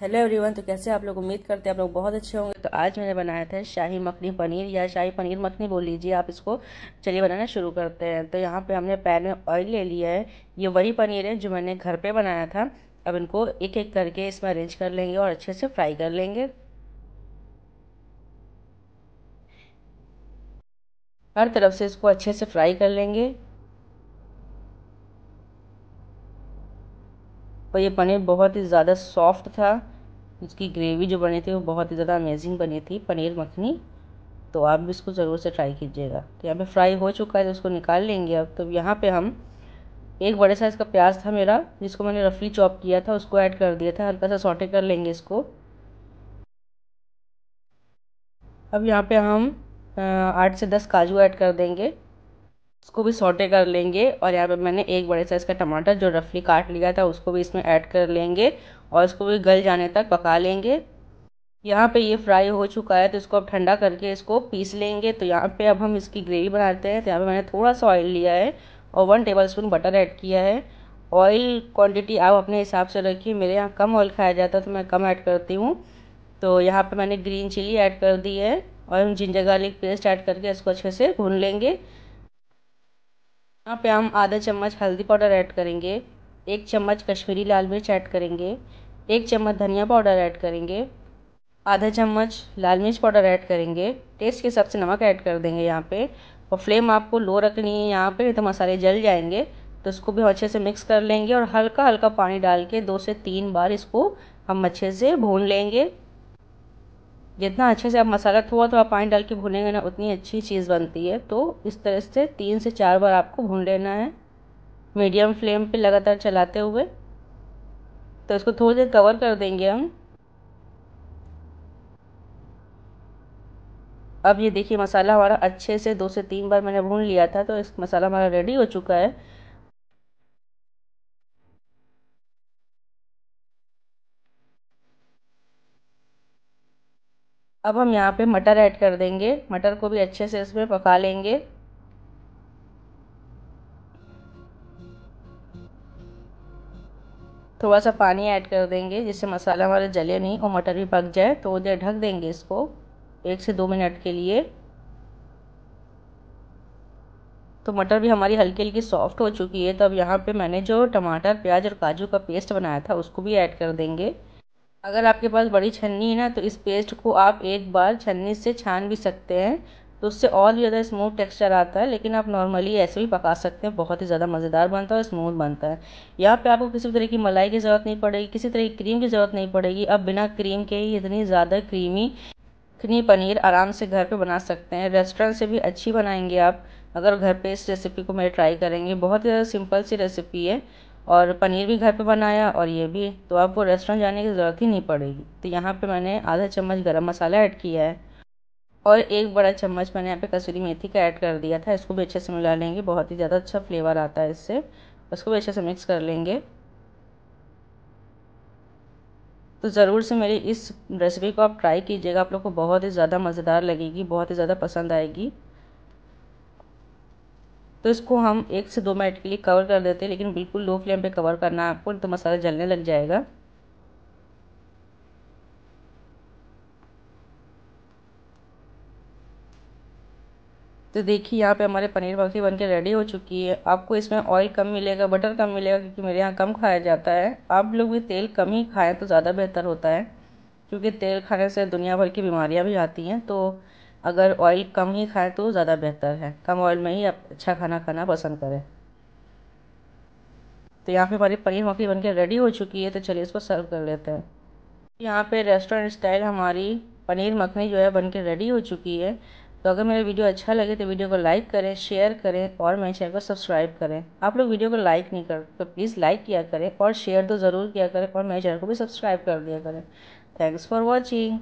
hello everyone तो कैसे आप लोग उम्मीद करते हैं आप लोग बहुत अच्छे होंगे तो आज मैंने बनाया था शाही मखनी पनीर या शाही पनीर मखनी बोल लीजिए आप इसको चलिए बनाना शुरू करते हैं तो यहाँ पे हमने पैन में ऑयल ले लिया है ये वही पनीर है जो मैंने घर पे बनाया था अब इनको एक एक करके इसमें अरेंज कर लेंगे और अच्छे से फ्राई कर लेंगे हर तरफ से इसको अच्छे से फ्राई कर लेंगे पर ये पनीर बहुत ही ज़्यादा सॉफ्ट था इसकी ग्रेवी जो बनी थी वो बहुत ही ज़्यादा अमेजिंग बनी थी पनीर मखनी तो आप भी इसको ज़रूर से ट्राई कीजिएगा तो यहाँ पे फ्राई हो चुका है तो उसको निकाल लेंगे अब तो यहाँ पे हम एक बड़े साइज़ का प्याज था मेरा जिसको मैंने रफली चॉप किया था उसको ऐड कर दिया था हल्का सा सॉटे कर लेंगे इसको अब यहाँ पर हम आठ से दस काजू ऐड कर देंगे उसको भी सोटे कर लेंगे और यहाँ पे मैंने एक बड़े साइज़ का टमाटर जो रफली काट लिया था उसको भी इसमें ऐड कर लेंगे और इसको भी गल जाने तक पका लेंगे यहाँ पे ये फ्राई हो चुका है तो इसको अब ठंडा करके इसको पीस लेंगे तो यहाँ पे अब हम इसकी ग्रेवी बनाते हैं तो यहाँ पे मैंने थोड़ा सा ऑयल लिया है और one tablespoon butter add किया है ऑयल क्वान्टिटी आप अपने हिसाब से रखिए मेरे यहाँ कम ऑयल खाया जाता है तो मैं कम ऐड करती हूँ तो यहाँ पर मैंने ग्रीन चिली ऐड कर दी है और हम जिंजर गार्लिक पेस्ट ऐड करके इसको अच्छे से भून लेंगे यहाँ पे हम आधा चम्मच हल्दी पाउडर ऐड करेंगे एक चम्मच कश्मीरी लाल मिर्च ऐड करेंगे एक चम्मच धनिया पाउडर ऐड करेंगे आधा चम्मच लाल मिर्च पाउडर ऐड करेंगे टेस्ट के हिसाब से नमक ऐड कर देंगे यहाँ पे और फ्लेम आपको लो रखनी है यहाँ पे तो मसाले जल जाएंगे तो इसको भी अच्छे से मिक्स कर लेंगे और हल्का हल्का पानी डाल के दो से तीन बार इसको हम अच्छे से भून लेंगे जितना अच्छे से आप मसाला थोड़ा थोड़ा तो पानी डाल के भूनेंगे ना उतनी अच्छी चीज़ बनती है तो इस तरह से तीन से चार बार आपको भून लेना है मीडियम फ्लेम पे लगातार चलाते हुए तो इसको थोड़ी देर कवर कर देंगे हम अब ये देखिए मसाला हमारा अच्छे से दो से तीन बार मैंने भून लिया था तो इस मसाला हमारा रेडी हो चुका है अब हम यहाँ पे मटर ऐड कर देंगे मटर को भी अच्छे से इसमें पका लेंगे थोड़ा सा पानी ऐड कर देंगे जिससे मसाला हमारा जले नहीं और मटर भी पक जाए तो उधर ढक देंगे इसको एक से दो मिनट के लिए तो मटर भी हमारी हल्की हल्की सॉफ्ट हो चुकी है तो अब यहाँ पे मैंने जो टमाटर प्याज और काजू का पेस्ट बनाया था उसको भी ऐड कर देंगे अगर आपके पास बड़ी छन्नी है ना तो इस पेस्ट को आप एक बार छन्नी से छान भी सकते हैं तो उससे और भी ज़्यादा स्मूथ टेक्सचर आता है लेकिन आप नॉर्मली ऐसे भी पका सकते हैं बहुत ही ज़्यादा मज़ेदार बनता है और स्मूथ बनता है यहाँ पे आपको किसी तरह की मलाई की ज़रूरत नहीं पड़ेगी किसी तरह की क्रीम की ज़रूरत नहीं पड़ेगी आप बिना क्रीम के ही इतनी ज़्यादा क्रीमी खनी पनीर आराम से घर पर बना सकते हैं रेस्टोरेंट से भी अच्छी बनाएंगे आप अगर घर पर इस रेसिपी को मेरे ट्राई करेंगे बहुत ही ज़्यादा सिंपल सी रेसिपी है और पनीर भी घर पे बनाया और ये भी तो आपको रेस्टोरेंट जाने की ज़रूरत ही नहीं पड़ेगी तो यहाँ पे मैंने आधा चम्मच गरम मसाला ऐड किया है और एक बड़ा चम्मच मैंने यहाँ पे कसूरी मेथी का ऐड कर दिया था इसको भी अच्छे से मिला लेंगे बहुत ही ज़्यादा अच्छा फ्लेवर आता है इससे उसको भी अच्छे से मिक्स कर लेंगे तो ज़रूर से मेरी इस रेसिपी को आप ट्राई कीजिएगा आप लोग को बहुत ही ज़्यादा मज़ेदार लगेगी बहुत ही ज़्यादा पसंद आएगी तो इसको हम एक से दो मिनट के लिए कवर कर देते हैं लेकिन बिल्कुल लो फ्लेम पे कवर करना है आपको तो मसाला जलने लग जाएगा तो देखिए यहाँ पे हमारे पनीर बकरी बनके रेडी हो चुकी है आपको इसमें ऑयल कम मिलेगा बटर कम मिलेगा क्योंकि मेरे यहाँ कम खाया जाता है आप लोग भी तेल कम ही खाएँ तो ज़्यादा बेहतर होता है क्योंकि तेल खाने से दुनिया भर की बीमारियाँ भी आती हैं तो अगर ऑयल कम ही खाएँ तो ज़्यादा बेहतर है कम ऑयल में ही आप अच्छा खाना खाना पसंद करें तो यहाँ पे हमारी पनीर मक्खनी बनके रेडी हो चुकी है तो चलिए इसको सर्व कर लेते हैं यहाँ पे रेस्टोरेंट स्टाइल हमारी पनीर मक्खनी जो है बनके रेडी हो चुकी है तो अगर मेरा वीडियो अच्छा लगे तो वीडियो को लाइक करें शेयर करें और मेरे चैनल को सब्सक्राइब करें आप लोग वीडियो को लाइक नहीं कर तो प्लीज़ लाइक किया करें और शेयर तो ज़रूर किया करें और मेरे चैनल को भी सब्सक्राइब कर दिया करें थैंक्स फॉर वॉचिंग